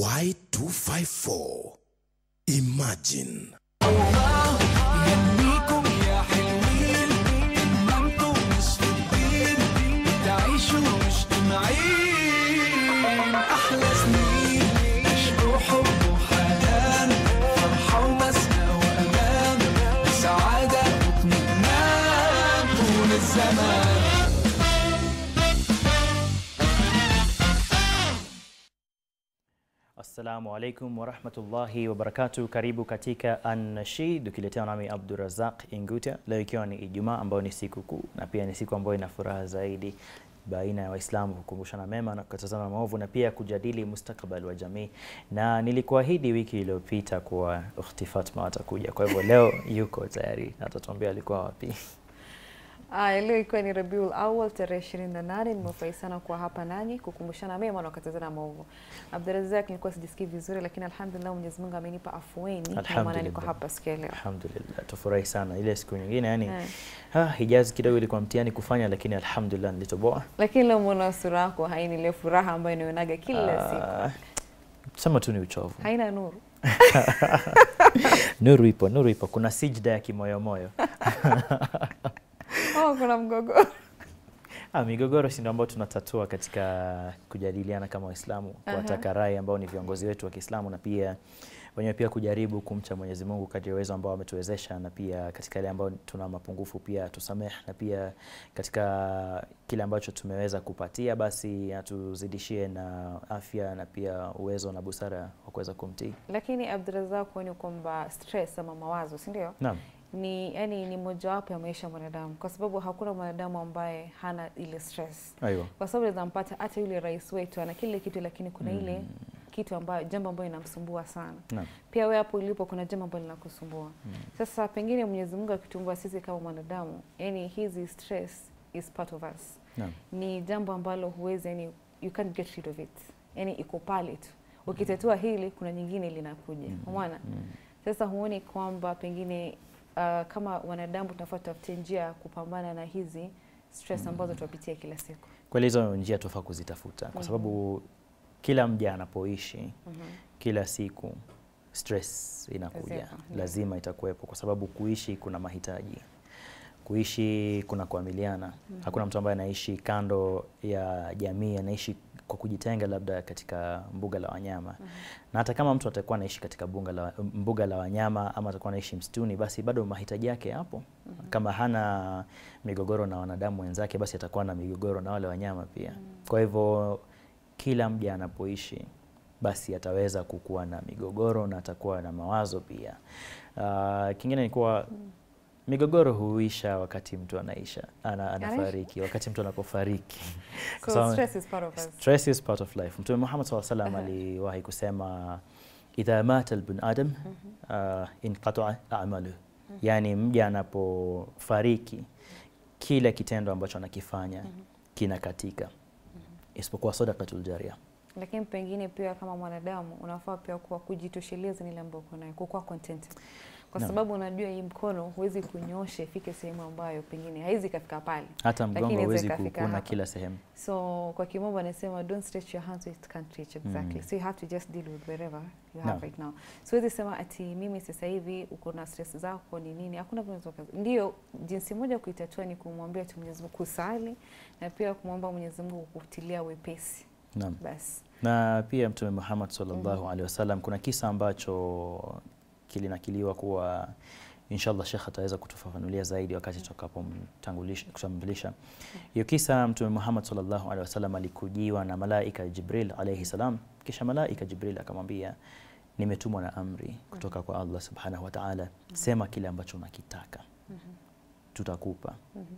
Y254. Imagine Assalamu alaikum warahmatullahi wabarakatu. Karibu katika An-Nashid ukiletea nami Abdurazaq Inguta, leo ikiwa ni Ijumaa ambayo ni siku kuu na pia ni siku ambayo ina furaha zaidi baina ya Waislamu kukumbushana mema na kutazama maovu na pia kujadili mustakabali wa jamii, na nilikuahidi wiki iliyopita kuwa Ukhti Fatma atakuja, kwa hivyo leo yuko tayari na atatuambia alikuwa wapi. Ah, leo ikiwa ni Rabiul Awal tarehe 28 na nimefurahi sana kuwa hapa nanyi kukumbushana mema na kukatazana maovu. Abdurazak, nilikuwa sijisikii vizuri, lakini alhamdulillah Mwenyezi Mungu amenipa afueni, kwa maana niko hapa siku ya leo. Alhamdulillah, tufurahi sana ile siku nyingine, yani eh. ha, hijazi kidogo ilikuwa mtihani kufanya, lakini alhamdulillah nilitoboa. Lakini leo muona sura yako haini ile furaha ambayo inayonaga kila ah, siku. Sema tu ni uchovu, haina nuru nuru ipo, nuru ipo, kuna sijda ya kimoyomoyo oh, kuna mgogoro Ah, migogoro si ndio ambayo tunatatua katika kujadiliana kama Waislamu, kuwataka rai ambao ni viongozi wetu wa Kiislamu na pia wenyewe pia kujaribu kumcha Mwenyezi Mungu kadri uwezo ambao ametuwezesha, na pia katika yale ambayo tuna mapungufu pia tusamehe, na pia katika kile ambacho tumeweza kupatia basi atuzidishie na afya na pia uwezo na busara wa kuweza kumtii. Lakini Abdurazak, huoni kwamba stress ama mawazo, si ndio? Naam ni yani, ni mojawapo ya maisha ya mwanadamu, kwa sababu hakuna mwanadamu ambaye hana ile stress. Aiyo. kwa sababu unaweza mpata hata yule rais wetu ana kile kitu, lakini kuna mm. ile kitu ambayo jambo ambayo inamsumbua sana na. Pia wewe hapo ulipo kuna jambo ambalo linakusumbua mm. Sasa pengine Mwenyezi Mungu akitumbua sisi kama mwanadamu, yani hizi stress is part of us na. Ni jambo ambalo huwezi yani, you can't get rid of it, yani iko pale tu ukitatua hili kuna nyingine linakuja, mm. umeona mm. Sasa huoni kwamba pengine uh, kama wanadamu tunafaa tutafute njia ya kupambana na hizi stress mm-hmm. ambazo tunapitia kila siku. Kweli hizo njia tunafaa kuzitafuta kwa mm-hmm. sababu kila mja anapoishi mm -hmm. kila siku stress inakuja Zero. lazima itakuwepo kwa sababu kuishi kuna mahitaji kuishi kuna kuamiliana mm -hmm. hakuna mtu ambaye anaishi kando ya jamii anaishi kwa kujitenga labda katika mbuga la wanyama mm -hmm. na hata kama mtu atakuwa anaishi katika mbuga la, mbuga la wanyama ama atakuwa anaishi msituni, basi bado mahitaji yake yapo mm -hmm. kama hana migogoro na wanadamu wenzake, basi atakuwa na migogoro na wale wanyama pia mm -hmm. kwa hivyo kila mja anapoishi basi ataweza kukuwa na migogoro na atakuwa na mawazo pia. Uh, kingine ni kuwa mm -hmm Migogoro huisha wakati mtu anaisha ana, anafariki wakati mtu anapofariki. so, stress is part of life. Stress is part of life. Mtume Muhammad sallallahu uh-huh. aliwahi kusema idha mata albin adam uh-huh. uh, amaluhu uh-huh. yani mja anapofariki kila kitendo ambacho anakifanya uh-huh. kinakatika uh-huh. isipokuwa sadaqatul jariya lakini pengine pia kama mwanadamu unafaa pia kuwa kujitosheleza nile ambayo uko nayo kukuwa contented kwa no. sababu unajua hii mkono huwezi kunyosha ifike sehemu ambayo pengine haizi kafika pale, hata mgongo huwezi kukuna kila sehemu. So kwa kimombo anasema don't stretch your hands it can't reach exactly mm. so you have to just deal with wherever you have no. right now. So so, sema ati mimi sasa hivi uko na stress zako ni nini, hakuna vile Ndio jinsi moja kuitatua ni kumwambia tu Mwenyezi Mungu kusali na pia kumwomba Mwenyezi Mungu kukutilia wepesi. Naam. Basi. Na pia Mtume Muhammad sallallahu mm alaihi wasallam kuna kisa ambacho kilinakiliwa kuwa inshallah Sheikh ataweza kutufafanulia zaidi wakati tutakapomtambulisha. Hiyo kisa Mtume Muhammad sallallahu alaihi wasallam alikujiwa na malaika Jibril alaihi salam, kisha malaika Jibril akamwambia nimetumwa na amri kutoka kwa Allah subhanahu wa ta'ala, sema kile ambacho unakitaka tutakupa,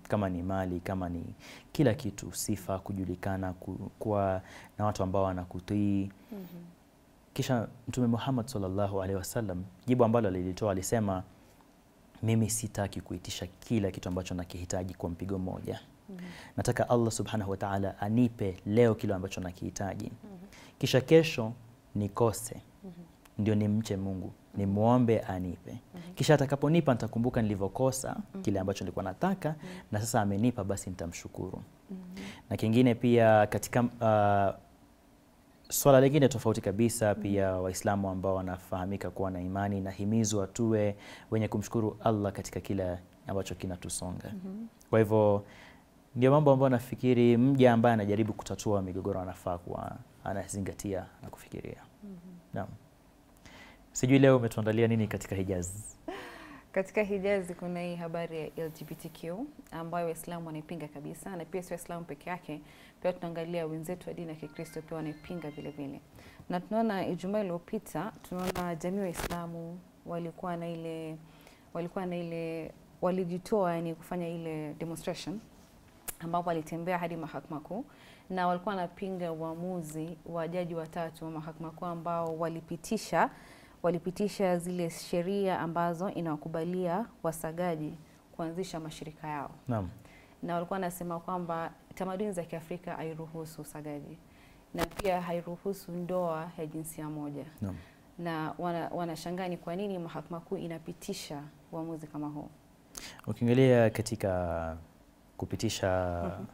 kama ni mali, kama ni kila kitu, sifa, kujulikana, kuwa na watu ambao wanakutii kisha Mtume Muhammad sallallahu alaihi wasallam jibu ambalo alilitoa alisema, mimi sitaki kuitisha kila kitu ambacho nakihitaji kwa mpigo mmoja. Mm -hmm. Nataka Allah subhanahu wa ta'ala anipe leo kile ambacho nakihitaji. Mm -hmm. Kisha kesho nikose. Mm -hmm. Ndio nimche Mungu, nimwombe anipe. Mm -hmm. Kisha atakaponipa nitakumbuka nilivyokosa mm -hmm. kile ambacho nilikuwa nataka mm -hmm. na sasa amenipa, basi nitamshukuru. Mm -hmm. Na kingine pia katika uh, Swala lingine tofauti kabisa pia, Waislamu ambao wanafahamika kuwa na imani, nahimizwa tuwe wenye kumshukuru Allah katika kila ambacho kinatusonga. mm -hmm. Kwa hivyo ndio mambo ambayo nafikiri mja ambaye anajaribu kutatua migogoro anafaa kuwa anazingatia na kufikiria. mm -hmm. Naam, sijui leo umetuandalia nini katika Hijaz? Katika Hijazi kuna hii habari ya LGBTQ ambayo Waislamu wanaipinga kabisa, na pia si Waislamu peke yake, pia tunaangalia wenzetu wa dini ya Kikristo pia wanaipinga vile vile, na tunaona Ijumaa iliyopita tunaona jamii Waislamu walikuwa na ile walikuwa na ile walijitoa yani kufanya ile demonstration ambapo walitembea hadi mahakama kuu na walikuwa wanapinga uamuzi wa jaji watatu wa mahakama kuu ambao walipitisha walipitisha zile sheria ambazo inawakubalia wasagaji kuanzisha mashirika yao. Naam. Na walikuwa wanasema kwamba tamaduni za Kiafrika hairuhusu usagaji na pia hairuhusu ndoa ya jinsia moja. Naam. Na wanashangaa wana ni kwa nini mahakama kuu inapitisha uamuzi kama huu. Ukiangalia katika kupitisha mm -hmm.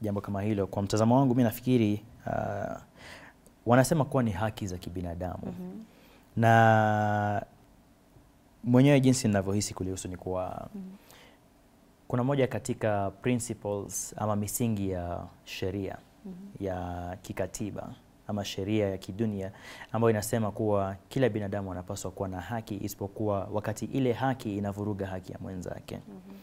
jambo kama hilo, kwa mtazamo wangu mi nafikiri uh, wanasema kuwa ni haki za kibinadamu mm -hmm na mwenyewe jinsi ninavyohisi kulihusu ni kuwa mm-hmm. kuna moja katika principles ama misingi ya sheria mm-hmm. ya kikatiba ama sheria ya kidunia ambayo inasema kuwa kila binadamu anapaswa kuwa na haki isipokuwa wakati ile haki inavuruga haki ya mwenzake. Mm-hmm.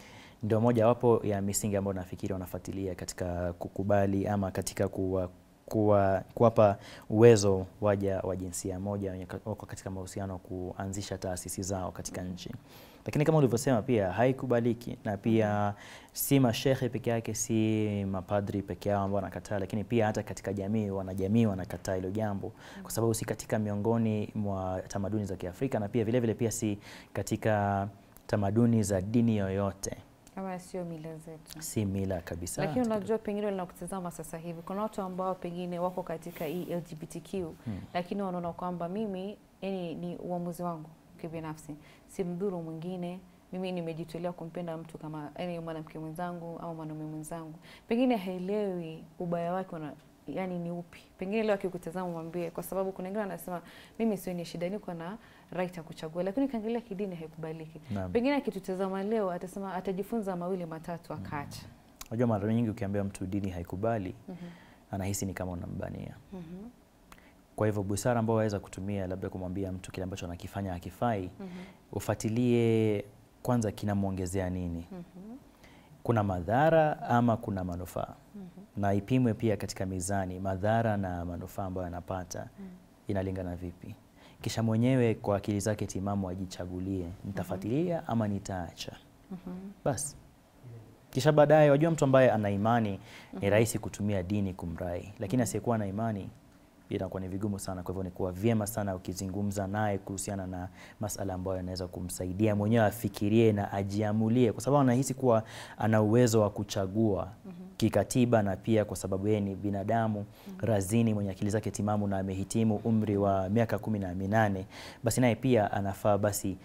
Ndio mojawapo ya misingi ambayo nafikiri wanafuatilia katika kukubali ama katika kuwa kuwa, kuwapa uwezo waja wa jinsia moja wako katika mahusiano kuanzisha taasisi zao katika nchi. Lakini kama ulivyosema pia haikubaliki, na pia si mashehe peke yake, si mapadri peke yao ambao wanakataa, lakini pia hata katika jamii, wanajamii wanakataa hilo jambo, kwa sababu si katika miongoni mwa tamaduni za Kiafrika, na pia vilevile vile pia si katika tamaduni za dini yoyote ama sio mila zetu, si mila kabisa. Lakini unajua pengine linakutazama sasa hivi, kuna watu ambao pengine wako katika hii LGBTQ hmm. lakini wanaona kwamba mimi yani ni uamuzi wangu kibinafsi, si mdhuru mwingine mimi nimejitolea kumpenda mtu kama yani mwanamke mwenzangu ama mwanaume mwenzangu, pengine haelewi ubaya wake yani ni upi? Pengine leo akikutazama umwambie, kwa sababu kuna wengine wanasema mimi sio ni shida, niko na right ya kuchagua, lakini kaangalia kidini haikubaliki. Pengine akitutazama leo atasema, atajifunza mawili matatu akaacha. Mm-hmm. Unajua mm. mara nyingi ukiambia mtu dini haikubali mm -hmm. anahisi ni kama unambania mm -hmm. Kwa hivyo busara ambayo waweza kutumia labda kumwambia mtu kile ambacho anakifanya akifai mm -hmm. ufuatilie kwanza kinamwongezea nini, mm -hmm. kuna madhara ama kuna manufaa. mm -hmm na ipimwe pia katika mizani madhara na manufaa ambayo yanapata mm. inalingana vipi, kisha mwenyewe kwa akili zake timamu ajichagulie nitafuatilia mm -hmm. ama nitaacha mm -hmm. basi kisha baadaye, wajua mtu ambaye ana imani mm -hmm. ni mm-hmm. rahisi kutumia dini kumrai, lakini mm-hmm. asiyekuwa na imani itakuwa ni vigumu sana. Kwa hivyo ni kuwa vyema sana ukizungumza naye kuhusiana na masala ambayo yanaweza kumsaidia mwenyewe afikirie na ajiamulie, kwa sababu anahisi kuwa ana uwezo wa kuchagua mm -hmm. kikatiba na pia kwa sababu yeye ni binadamu mm razini mwenye akili zake timamu na amehitimu umri wa miaka kumi na minane, basi naye pia anafaa basi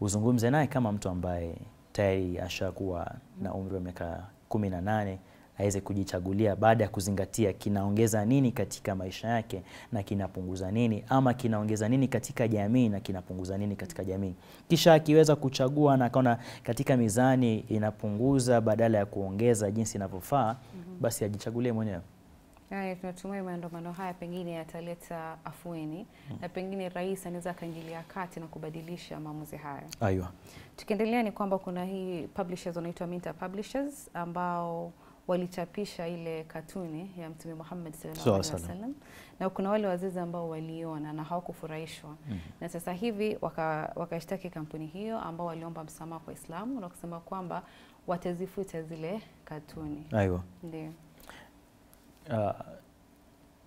uzungumze naye kama mtu ambaye tayari ashakuwa na umri wa miaka kumi na nane aweze kujichagulia baada ya kuzingatia kinaongeza nini katika maisha yake na kinapunguza nini, ama kinaongeza nini katika jamii na kinapunguza nini katika jamii. Kisha akiweza kuchagua na akaona katika mizani inapunguza badala ya kuongeza jinsi inavyofaa, mhm. basi ajichagulie mwenyewe. Haya, tunatumai maandamano haya pengine yataleta afueni mm. na pengine rais anaweza akaingilia kati na kubadilisha maamuzi haya. Aiwa. Tukiendelea ni kwamba kuna hii publishers wanaitwa Minta Publishers ambao walichapisha ile katuni ya Mtume Muhammad sallallahu alaihi wasallam, na kuna wale wazazi ambao waliona na hawakufurahishwa mm -hmm. na sasa hivi wakashtaki waka kampuni hiyo ambao waliomba msamaha kwa Islamu na kusema kwamba watazifuta zile katuni. Aiyo, ndio uh,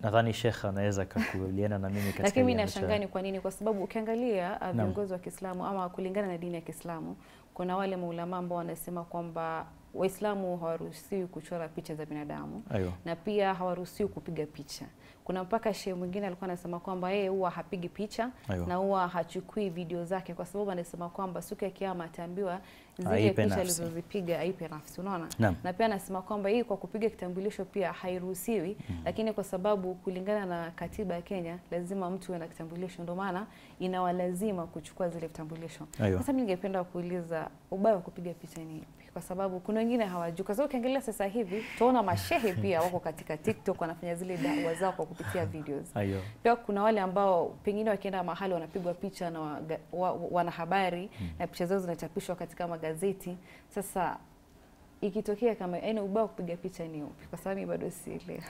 nadhani Sheikh anaweza kakubaliana na mimi katika lakini mimi nashangani kwa nini, kwa sababu ukiangalia ah, viongozi wa Kiislamu ama kulingana na dini ya Kiislamu kuna wale maulama ambao wanasema kwamba Waislamu hawaruhusiwi kuchora picha za binadamu Ayo. na pia hawaruhusiwi kupiga picha. Kuna mpaka shehe mwingine alikuwa anasema kwamba yeye huwa hapigi picha Ayu. na huwa hachukui video zake, kwa sababu anasema kwamba siku ya kiama ataambiwa zile picha alizozipiga aipe nafsi, unaona na. na pia anasema kwamba hii kwa kupiga kitambulisho pia hairuhusiwi mm. Lakini kwa sababu kulingana na katiba ya Kenya lazima mtu awe na kitambulisho, ndio maana inawalazima kuchukua zile vitambulisho. Sasa mimi ningependa kuuliza ubaya wa kupiga picha ni Kwa sababu kuna wengine hawajui, kwa sababu ukiangalia sasa hivi tunaona mashehe pia wako katika TikTok wanafanya zile dawa zao kwa kupitia videos. Ayo. Pia kuna wale ambao pengine wakienda mahali wanapigwa picha na waga, wa, wanahabari hmm. na picha zao zinachapishwa katika magazeti. Sasa ikitokea kama yaani ubao kupiga picha ni upi? Kwa sababu bado sielewi.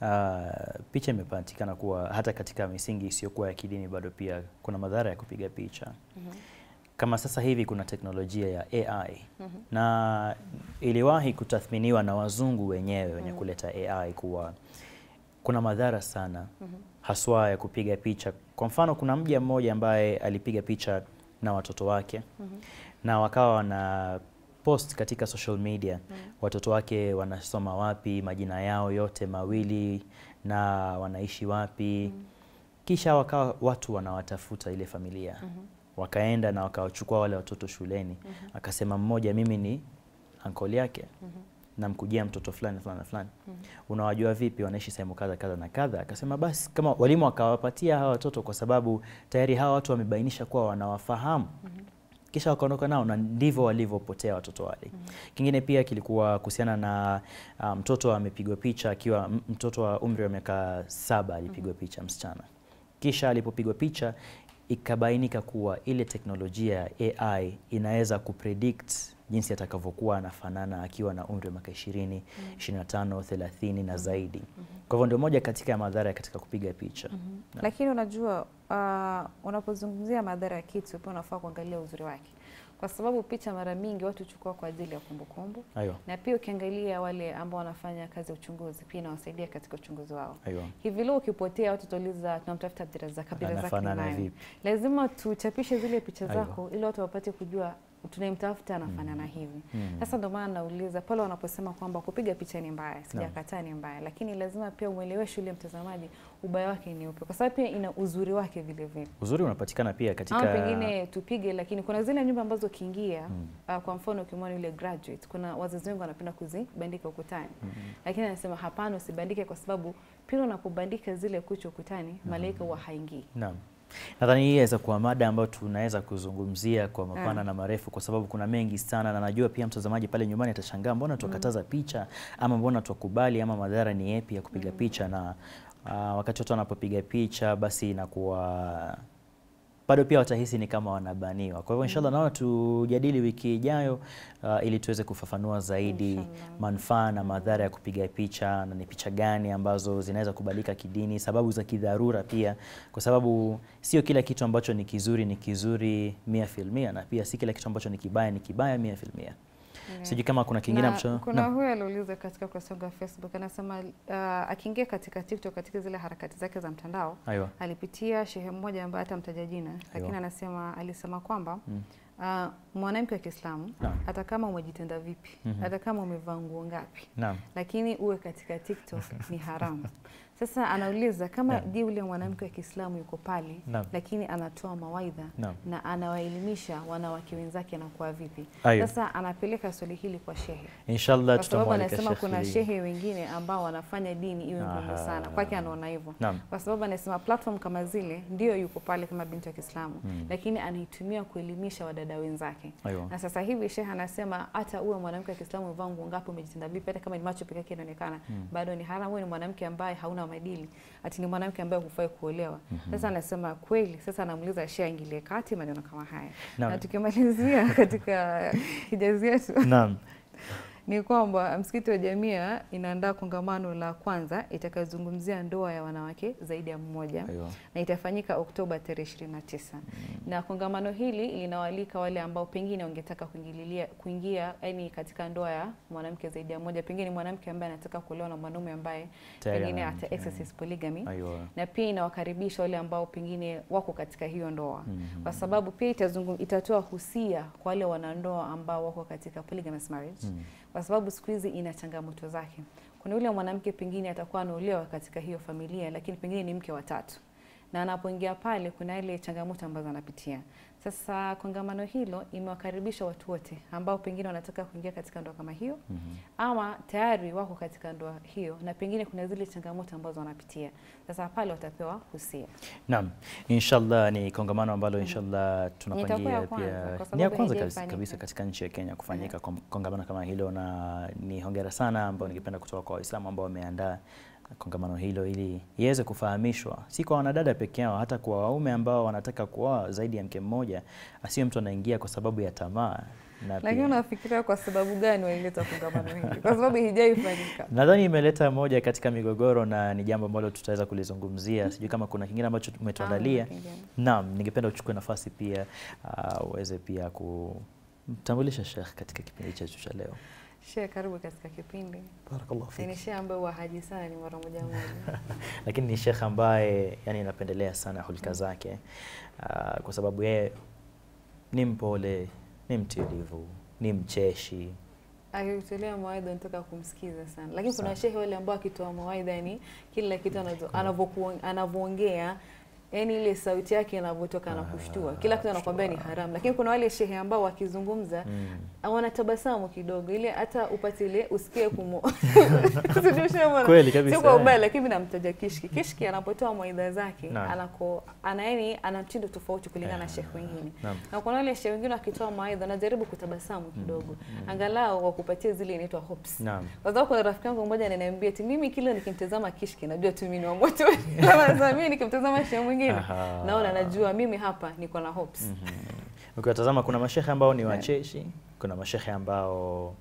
Uh, picha imepatikana kuwa hata katika misingi isiyokuwa ya kidini bado pia kuna madhara ya kupiga picha. mm -hmm. Kama sasa hivi kuna teknolojia ya AI mm -hmm. na iliwahi kutathminiwa na wazungu wenyewe wenye mm -hmm. kuleta AI kuwa kuna madhara sana mhm. haswa ya kupiga picha. Kwa mfano, kuna mja mmoja ambaye alipiga picha na watoto wake mm -hmm. na wakawa wana post katika social media mm -hmm. watoto wake wanasoma wapi, majina yao yote mawili na wanaishi wapi mm -hmm. kisha wakawa watu wanawatafuta ile familia mm -hmm. wakaenda na wakawachukua wale watoto shuleni mm -hmm. akasema mmoja, mimi ni uncle yake mm -hmm namkujia mtoto fulani fulani fulani mm. unawajua vipi wanaishi sehemu kadha kadha na kadha akasema basi kama walimu wakawapatia hawa watoto kwa sababu tayari hawa watu wamebainisha kuwa wanawafahamu mm -hmm kisha wakaondoka nao na ndivyo walivyopotea watoto wale. Mm -hmm. Kingine pia kilikuwa kuhusiana na ah, mtoto amepigwa picha akiwa mtoto wa umri wa miaka saba alipigwa mm -hmm. picha msichana, kisha alipopigwa picha ikabainika kuwa ile teknolojia ya AI inaweza kupredict jinsi atakavyokuwa anafanana akiwa na umri wa miaka 20, 25, 30 na mm-hmm. zaidi. Mm -hmm. Kwa hivyo ndio moja katika ya madhara katika kupiga picha. Mm -hmm. no. Lakini unajua uh, unapozungumzia madhara ya kitu pia unafaa kuangalia uzuri wake kwa sababu picha mara mingi watu chukua kwa ajili ya kumbukumbu kumbu. Na pia ukiangalia wale ambao wanafanya kazi ya uchunguzi pia inawasaidia katika uchunguzi wao. Ayo. Hivi leo ukipotea watu tuliza tunamtafuta Abdirazak, Abdirazak ni nani? Lazima tuchapishe zile picha zako ili watu wapate kujua tunayemtafuta anafanana mm. hivi mm. sasa mm. ndio maana nauliza pale wanaposema kwamba kupiga picha ni mbaya, sijakataa ni mbaya, lakini lazima pia umweleweshe yule mtazamaji ubaya wake ni upi, kwa sababu pia ina uzuri wake vile vile. Uzuri unapatikana pia katika ama pengine tupige, lakini kuna zile nyumba ambazo ukiingia mm. uh, kwa mfano ukimwona yule graduate, kuna wazazi wengi wanapenda kuzibandika ukutani mm -hmm. lakini anasema hapana, usibandike kwa sababu pia unapobandika zile kucha ukutani, mm-hmm. malaika huwa haingii. Naam. Nadhani hii inaweza kuwa mada ambayo tunaweza kuzungumzia kwa mapana mm. na marefu, kwa sababu kuna mengi sana, na najua pia mtazamaji pale nyumbani atashangaa mbona tukataza mm. picha ama mbona tukubali ama madhara ni yapi ya kupiga mm. picha na uh, wakati watu wanapopiga picha basi inakuwa bado pia watahisi ni kama wanabaniwa. Kwa hivyo inshallah, mm. naona tujadili wiki ijayo uh, ili tuweze kufafanua zaidi manufaa na madhara ya kupiga picha na ni picha gani ambazo zinaweza kubalika kidini, sababu za kidharura pia, kwa sababu sio kila kitu ambacho ni kizuri ni kizuri mia filmia, na pia si kila kitu ambacho ni kibaya ni kibaya mia filmia. Sijui kama kuna kingine ambacho kuna huyo aliuliza katika ukurasa wangu wa Facebook anasema, uh, akiingia katika TikTok katika zile harakati zake za mtandao Aywa. alipitia shehe mmoja ambaye mtaja jina, lakini anasema alisema kwamba mm. Uh, mwanamke wa Kiislamu hata kama umejitenda vipi, mm -hmm. hata kama umevaa nguo ngapi, lakini uwe katika TikTok ni haramu Sasa anauliza kama yeah. je, ule mwanamke wa Kiislamu yuko pale no. lakini anatoa mawaidha no. na anawaelimisha wanawake wenzake anakuwa vipi? Ayu. Sasa anapeleka swali hili kwa shehe, inshallah kwa sababu anasema kuna shehe wengine ambao wanafanya dini iwe ngumu sana kwake, anaona hivyo no. kwa sababu anasema platform kama zile ndio yuko pale kama binti wa Kiislamu mm. lakini anaitumia kuelimisha wadada wenzake. Ayu. Na sasa hivi shehe anasema hata uwe mwanamke wa Kiislamu uvaa nguo ngapi, umejitanda vipi, hata kama ni macho pekee yake inaonekana mm. bado ni haramu. ni mwanamke ambaye hauna madili, ati ni mwanamke ambaye hufai kuolewa. mm -hmm. Sasa anasema kweli, sasa anamuuliza Shia aingilie kati maneno kama haya, na tukimalizia katika hija yetu naam ni kwamba msikiti wa Jamia inaandaa kongamano la kwanza itakayozungumzia ndoa ya wanawake zaidi ya mmoja Ayo. na itafanyika Oktoba tarehe 29 mm. na kongamano hili linawalika wale ambao pengine wangetaka kuingilia kuingia yani katika ndoa ya mwanamke zaidi ya mmoja, pengine mwanamke ambaye anataka kuolewa na mwanaume ambaye pengine ata exercise polygamy Ayo. na pia inawakaribisha wale ambao pengine wako katika hiyo ndoa mm -hmm. kwa sababu pia itatoa husia kwa wale wanandoa ambao wako katika polygamous marriage mm -hmm kwa sababu siku hizi ina changamoto zake. Kuna yule mwanamke pengine atakuwa anaolewa katika hiyo familia, lakini pengine ni mke wa tatu, na anapoingia pale kuna ile changamoto ambazo anapitia. Sasa kongamano hilo imewakaribisha watu wote ambao pengine wanataka kuingia katika ndoa kama hiyo mm -hmm. ama tayari wako katika ndoa hiyo na pengine kuna zile changamoto ambazo wanapitia. Sasa pale watapewa husia. Naam, inshallah ni kongamano ambalo mm. inshallah tunapangia pia ni ya kwanza kabisa, kabisa katika nchi ya Kenya kufanyika yeah. Mm. kongamano kama hilo, na ni hongera sana ambao ningependa kutoa kwa Waislamu ambao wameandaa kongamano hilo ili iweze kufahamishwa si kwa wanadada peke yao, hata kwa waume ambao wanataka kuoa zaidi ya mke mmoja, asiwe mtu anaingia kwa sababu ya tamaa. Lakini unafikiria kwa sababu gani walileta kongamano hili? Kwa sababu hijaifanyika. Nadhani imeleta moja katika migogoro na ni jambo ambalo tutaweza kulizungumzia. Sijui kama kuna kingine ambacho umetuandalia. Ah, Naam, ningependa uchukue nafasi pia ah, uweze uh, pia kumtambulisha Sheikh katika kipindi chetu cha leo. Shea, karibu katika kipindi. Barakallahu fiki. Ni shea ambaye wahaji sana ni mara moja moja, lakini ni shehe ambaye yani anapendelea sana hulka zake uh, kwa sababu yeye ni mpole, ni mtilivu, ni mcheshi akikutolea mawaidha nataka kumsikiza sana, lakini kuna shehe wale ambao akitoa mawaidha yani kila kitu mm. anavyoongea yani ile sauti yake inavyotoka na ah, kushtua, kila kitu anakuambia ni haramu. Lakini kuna wale shehe ambao wakizungumza mm. wanatabasamu kidogo, ile hata upate ile usikie kumo kweli kabisa, sio kwa ubaya, lakini namtaja Kishki. Kishki anapotoa mawaidha zake anako ana yani ana mtindo tofauti kulingana na eh, shehe wengine, na kuna wale shehe wengine wakitoa mawaidha najaribu kutabasamu mm, kidogo mm. angalau wakupatie zile inaitwa hopes. Kwa sababu kuna rafiki yangu mmoja ananiambia eti mimi kila nikimtazama Kishki najua tu mimi ni wa moto, mimi nikimtazama shehe mwingine Aha. naona najua mimi hapa niko na hopes mm -hmm. ukiwatazama kuna mashehe ambao ni wacheshi kuna mashehe ambao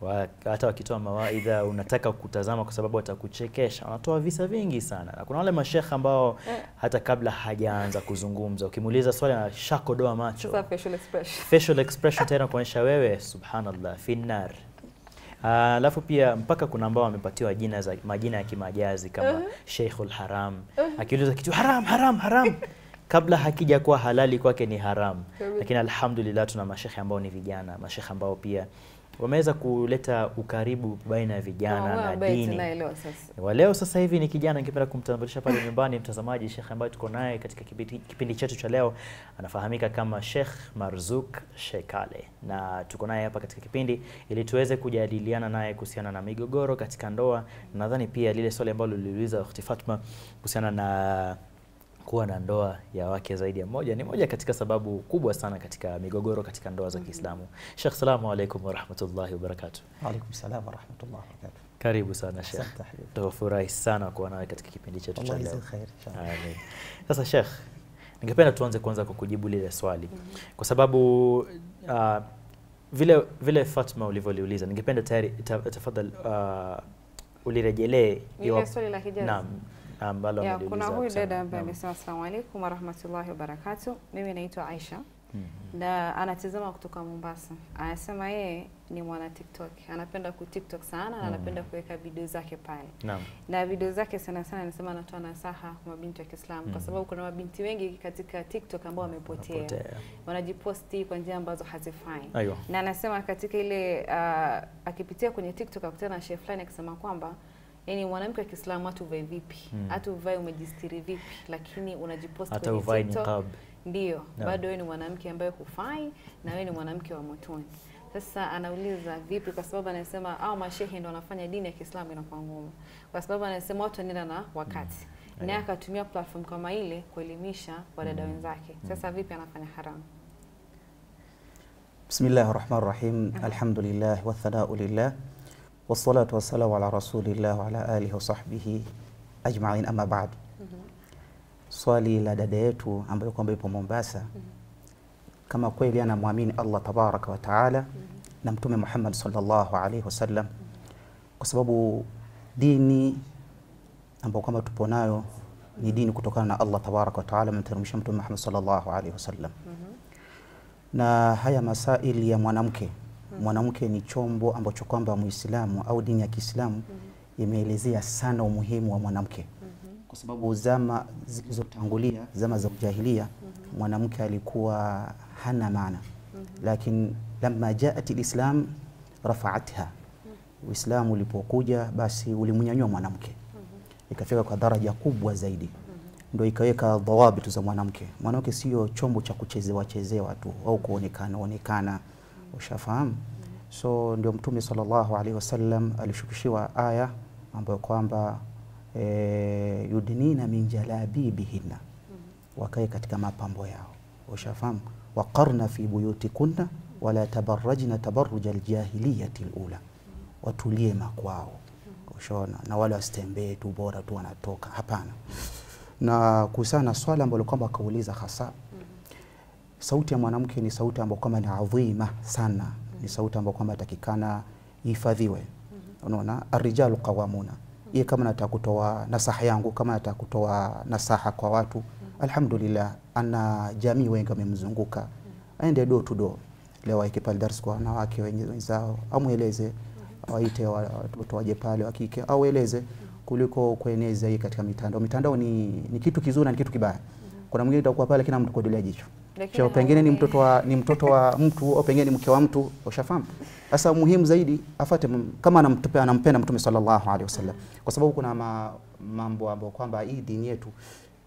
wa, hata wakitoa mawaidha unataka kutazama kwa sababu watakuchekesha. Wanatoa visa vingi sana, na kuna wale mashekha ambao eh. hata kabla hajaanza kuzungumza ukimuuliza swali na shakodoa macho, facial expression, facial expression tena kuonyesha wewe, subhanallah, finnar Ah, alafu uh, pia mpaka kuna ambao wamepatiwa jina za majina ya kimajazi kama uh -huh. Sheikhul Haram uh -huh. akiuliza kitu haram haram haram kabla hakija kuwa halali kwake ni haram, lakini alhamdulillah tuna mashekhe ambao ni vijana, mashekhe ambao pia wameweza kuleta ukaribu baina ya vijana no, oh, na dini. wa leo sasa hivi ni kijana, ningependa kumtambulisha pale nyumbani mtazamaji, Sheikh ambaye tuko naye katika kipindi chetu cha leo anafahamika kama Sheikh Marzuk Shekale, na tuko naye hapa katika kipindi ili tuweze kujadiliana naye kuhusiana na migogoro katika ndoa. Nadhani pia lile swali ambalo liliuliza Ukhti Fatma kuhusiana na kuwa na ndoa ya wake zaidi ya mmoja ni moja katika sababu kubwa sana katika migogoro katika ndoa za Kiislamu. Sheikh, salamu alaykum wa rahmatullahi wa barakatuh. Alaykum salam wa rahmatullahi wa barakatuh. Karibu sana Sheikh. Tunafurahi sana kuwa nawe katika kipindi chetu cha leo. Amin. Sasa Sheikh, ningependa tuanze kwanza kwa kujibu lile swali kwa sababu uh, vile vile Fatma ulivyoliuliza, ningependa tayari tafadhali uh, ulirejelee naam ambalo ya, kuna huyu dada ambaye amesema asalamu alaikum warahmatullahi wabarakatu, mimi naitwa Aisha mm -hmm. na anatizama kutoka Mombasa. Anasema yeye ni mwana TikTok, anapenda ku TikTok sana mm. anapenda mm-hmm. kuweka video zake pale na, video zake sana sana anasema anatoa nasaha kwa mabinti wa Kiislamu mm. kwa mm-hmm. sababu kuna mabinti wengi katika TikTok ambao wamepotea, wanajiposti kwa njia ambazo hazifai, na anasema katika ile uh, akipitia kwenye TikTok akutana na shehe fulani akisema kwamba yani mwanamke wa Kiislamu hata uvae vipi, hata hmm. uvae umejistiri vipi, lakini unajipost hata uvae niqab, ndio no. bado wewe ni mwanamke ambaye hufai na wewe ni mwanamke wa motoni. Sasa anauliza vipi, kwa sababu anasema au mashehe ndio wanafanya dini ya Kiislamu inakuwa ngumu, kwa sababu anasema watu wanaenda na wakati mm naye akatumia platform kama ile kuelimisha wadada mm. wenzake. Hmm. Sasa vipi anafanya haramu? Bismillahir Rahmanir Rahim. Alhamdulillah wa thanau lillah wassalatu wassalamu ala rasulillah wa ala alihi wa sahbihi ajmain ama baad mm -hmm. swali la dada yetu ambayo kwamba ipo mombasa mm -hmm. kama kweli anamwamini allah tabaraka wa taala mm -hmm. na mtume muhammad salllahu alaihi wasallam mm -hmm. kwa sababu dini ambayo kwamba tupo nayo ni dini kutokana na allah tabaraka wa taala amemteremsha mtume muhammad salllahu alaihi wasallam mm -hmm. na haya masaili ya mwanamke mm Mm. mwanamke ni chombo ambacho kwamba Muislamu au dini ya Kiislamu mm-hmm. imeelezea sana umuhimu wa mwanamke mm-hmm. kwa sababu zama zilizotangulia, zama za ujahilia mm-hmm. mwanamke alikuwa hana maana lakini lamma jaat lislam rafaatha Uislamu ulipokuja basi ulimnyanyua mwanamke ikafika kwa daraja kubwa zaidi ndo ikaweka dhawabitu za mwanamke. Mwanamke sio chombo cha kuchezewa chezewa tu au kuonekana onekana Ushafahamu? So ndio Mtume sallallahu alaihi wasallam alishukishiwa aya ambayo kwamba e, yudnina min jalabibihinna, wakae katika mapambo yao. Ushafahamu? waqarna fi buyutikunna wala tabarrajna tabarruja aljahiliyati lula watulie makwao. Ushaona? Na wale wasitembee tu, bora tu wanatoka. Hapana. Na kuhusiana na swala ambalo kwamba akauliza hasa sauti ya mwanamke ni sauti ambayo kwamba ni adhima sana, ni sauti ambayo kwamba takikana ihifadhiwe. Mm-hmm. Unaona, arrijalu qawamuna. Mm-hmm. ye, kama nataka kutoa nasaha yangu, kama nataka kutoa nasaha kwa watu, mm-hmm. alhamdulillah, ana jamii wengi wamemzunguka, aende do to do. Leo pale darsa kwa wanawake wenzao, amweleze, waite watoto waje pale wa kike, aueleze kuliko kueneza hii katika mitandao. Mitandao ni, ni kitu kizuri na ni kitu kibaya. Kuna mwingine utakuwa pale, kila mtu kuondolea jicho lakini pengine ni mtoto wa ni mtoto wa mtu au pengine ni mke wa mtu, ushafahamu. Sasa muhimu zaidi afate kama anamtupea anampenda Mtume sallallahu alaihi wasallam, kwa sababu kuna ma, mambo ambayo kwamba hii dini yetu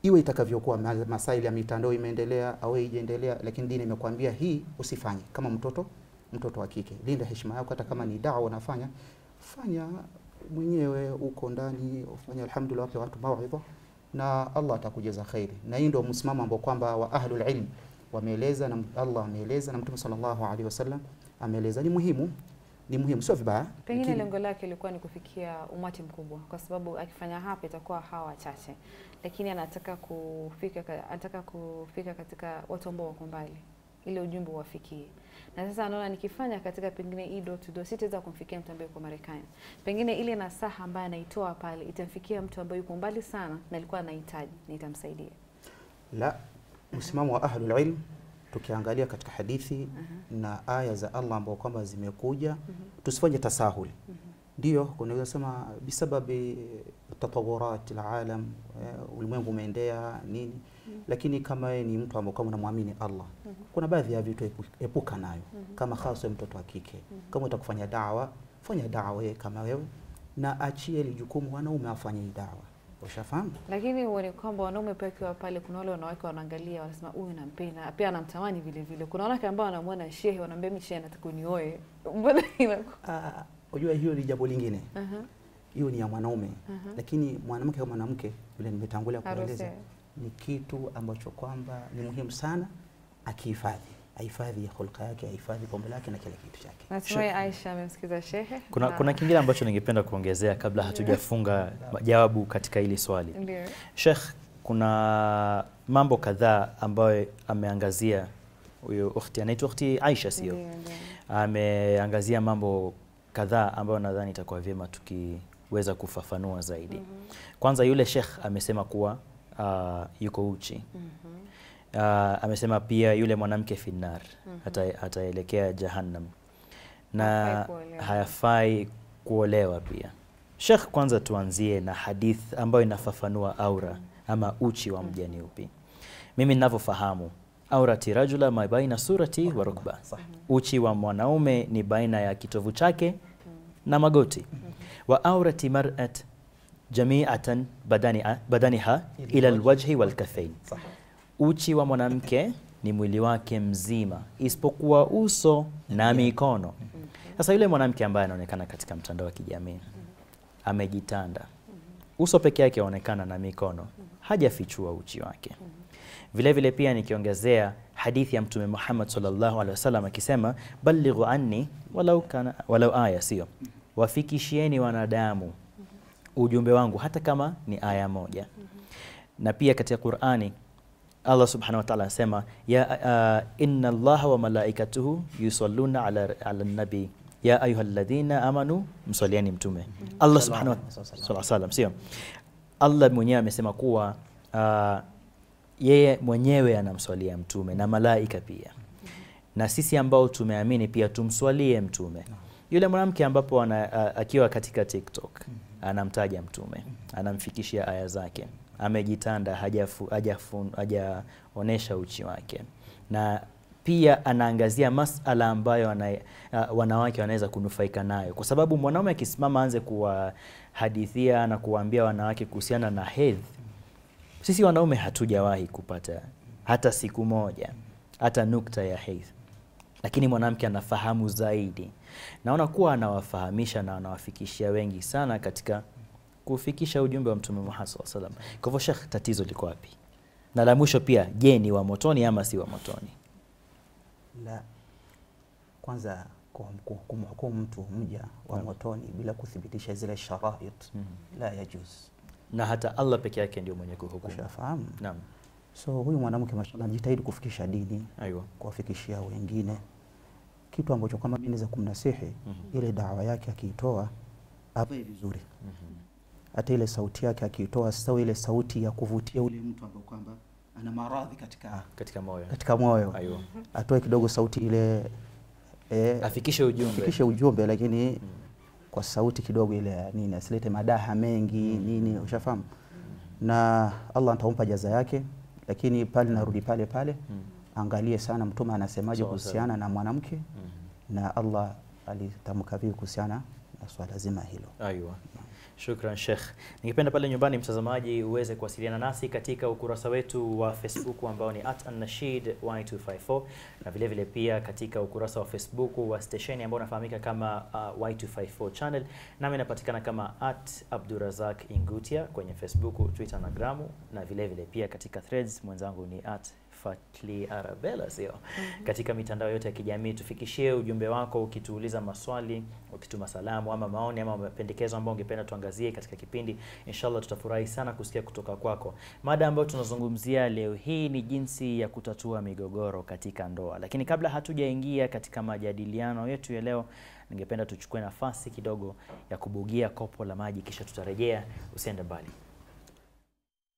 iwe itakavyokuwa, masaili ya mitandao imeendelea au ijeendelea, lakini dini imekwambia hii usifanye. Kama mtoto mtoto wa kike, linda heshima yako, hata kama ni dawa unafanya fanya mwenyewe uko ndani ufanye, alhamdulillah, wape watu mawaidha na Allah atakujaza khairi, na hii ndio msimamo ambao kwamba wa ahlul ilm wameeleza na Allah ameeleza na Mtume sallallahu alaihi wasallam ameeleza. Ni muhimu ni muhimu, sio vibaya. Pengine lengo lake lilikuwa ni kufikia umati mkubwa, kwa sababu akifanya hapa itakuwa hawa wachache, lakini anataka kufika, anataka kufika katika watu ambao wako mbali, ili ujumbe uwafikie. Na sasa anaona nikifanya katika pengine hii door to door sitaweza kumfikia mtu ambaye yuko Marekani, pengine ile nasaha ambayo anaitoa pale itamfikia mtu ambaye yuko mbali sana na alikuwa anahitaji na itamsaidia. La, msimamo wa ahlul ilm tukiangalia katika hadithi na aya za Allah ambao kwamba zimekuja, mhm. tusifanye tasahuli. Mhm. Ndio kunaweza sema bisababi tatawurat alalam, eh, ulimwengu umeendea nini, mhm. lakini kama ni mtu ambaye kama unamwamini Allah, kuna baadhi ya vitu epuka nayo, kama hasa mtoto wa kike, kama utakufanya dawa fanya dawa wewe kama wewe, na achie ile jukumu wanaume afanye dawa Ushafahamu? Lakini huoni kwamba wanaume pia wakiwa pale, kuna wale wanawake wanaangalia, wanasema huyu nampenda, pia anamtamani vile vile. Kuna wanawake ambao wanamwona shehe, wanaambia mimi shehe nataka unioe. Mbona inakuwa? Ah, ah, ah, unajua hiyo ni jambo lingine. Uh hiyo -huh. ni ya mwanaume. Uh -huh. Lakini mwanamke au mwanamke vile nimetangulia kueleza ni kitu ambacho kwamba ni muhimu sana akihifadhi ahifadhi hulka yake, ahifadhi pombe lake na kila kitu chake. Natumai Aisha amemsikiza shehe. Kuna, kuna kingine ambacho ningependa kuongezea kabla hatujafunga majawabu katika hili swali. Ndiyo. Sheikh, kuna mambo kadhaa ambayo ameangazia huyo ukhti, anaitwa ukhti Aisha, sio? Ameangazia mambo kadhaa ambayo nadhani itakuwa vyema tukiweza kufafanua zaidi. Mm -hmm. Kwanza yule sheikh amesema kuwa uh, yuko uchi. Mm -hmm uh, amesema pia yule mwanamke finnar mm -hmm. ataelekea jahannam na hayafai kuolewa pia. Sheikh, kwanza tuanzie na hadith ambayo inafafanua aura ama uchi wa mhm. mja ni upi. Mimi ninavyofahamu aurati rajula ma baina surati wa rukba, uchi wa mwanaume ni baina ya kitovu chake mhm. na magoti. Mhm. Wa aurati mar'at jami'atan badani badaniha ila alwajhi walkafain, Uchi wa mwanamke ni mwili wake mzima isipokuwa uso na mikono. Mm-hmm. Sasa yule mwanamke ambaye anaonekana katika mtandao wa kijamii mm-hmm. amejitanda, uso peke yake aonekana na mikono, mm-hmm. hajafichua uchi wake. Vile vile pia nikiongezea hadithi ya Mtume Muhammad sallallahu alaihi wasallam akisema, balighu anni walau, kana, walau aya, sio wafikishieni wanadamu ujumbe wangu hata kama ni aya moja. Na pia katika Qur'ani Allah subhanahu wa ta'ala anasema ya uh, inna allaha wa malaikatuhu yusalluna ala, ala nabi ya ladhina amanu msalieni mtume mm -hmm. Allah subhanahu wa salam, sio Allah mwenyewe amesema kuwa uh, yeye mwenyewe anamswalia mtume na malaika pia mm -hmm. na sisi ambao tumeamini pia tumswalie mtume yule mwanamke ambapo ana, uh, akiwa katika TikTok anamtaja mtume anamfikishia aya zake amejitanda, hajaonyesha uchi wake, na pia anaangazia masala ambayo ana, uh, wanawake wanaweza kunufaika nayo, kwa sababu mwanaume akisimama anze kuwahadithia na kuwaambia wanawake kuhusiana na hedhi, sisi wanaume hatujawahi kupata hata siku moja hata nukta ya hedhi, lakini mwanamke anafahamu zaidi. Naona kuwa anawafahamisha na anawafikishia wengi sana katika kufikisha ujumbe wa Mtume Muhammad sallallahu alaihi wasallam. Kwa hivyo, Sheikh, tatizo liko wapi? Na la mwisho pia, je, ni wa motoni ama si wa motoni? La, kwanza kumhukumu mtu mja wa no. motoni bila kuthibitisha zile sharait mm -hmm. la yajuz, na hata Allah peke yake ndio mwenye kuhukumu. Ushafahamu? Naam. So huyu mwanamke mashallah anajitahidi kufikisha dini, kuwafikishia wengine kitu ambacho kama mimi naweza kumnasihi mm -hmm. ile dawa yake akiitoa ape vizuri mm -hmm hata ile sauti yake akiitoa sawa ile sauti ya kuvutia ule mtu ambaye kwamba ana maradhi katika, katika moyo, katika moyo. atoe kidogo sauti ile eh, afikishe ujumbe, afikishe ujumbe lakini mm. kwa sauti kidogo ile nini, asilete madaha mengi mm. nini, ushafahamu mm. na Allah atampa jaza yake, lakini pale narudi pale pale mm. angalie sana mtume anasemaje kuhusiana na mwanamke mm. na Allah alitamka vipi kuhusiana na swala zima hilo. Aiwa. Shukran Sheikh. Ningependa pale nyumbani mtazamaji uweze kuwasiliana nasi katika ukurasa wetu wa Facebook ambao ni anashid y254 na vile vile pia katika ukurasa wa Facebook wa stesheni ambao unafahamika kama uh, Y254 channel nami inapatikana kama @abdurazak Ingutia kwenye Facebook, Twitter na Gramu na vile vile pia katika threads mwenzangu ni Fatli Arabella, sio? mm -hmm. Katika mitandao yote ya kijamii, tufikishie ujumbe wako ukituuliza maswali, ukituma salamu ama maoni ama mapendekezo ambayo ungependa tuangazie katika kipindi. Inshallah tutafurahi sana kusikia kutoka kwako. Mada ambayo tunazungumzia leo hii ni jinsi ya kutatua migogoro katika ndoa, lakini kabla hatujaingia katika majadiliano yetu ya leo ningependa tuchukue nafasi kidogo ya kubugia kopo la maji, kisha tutarejea. Usiende mbali.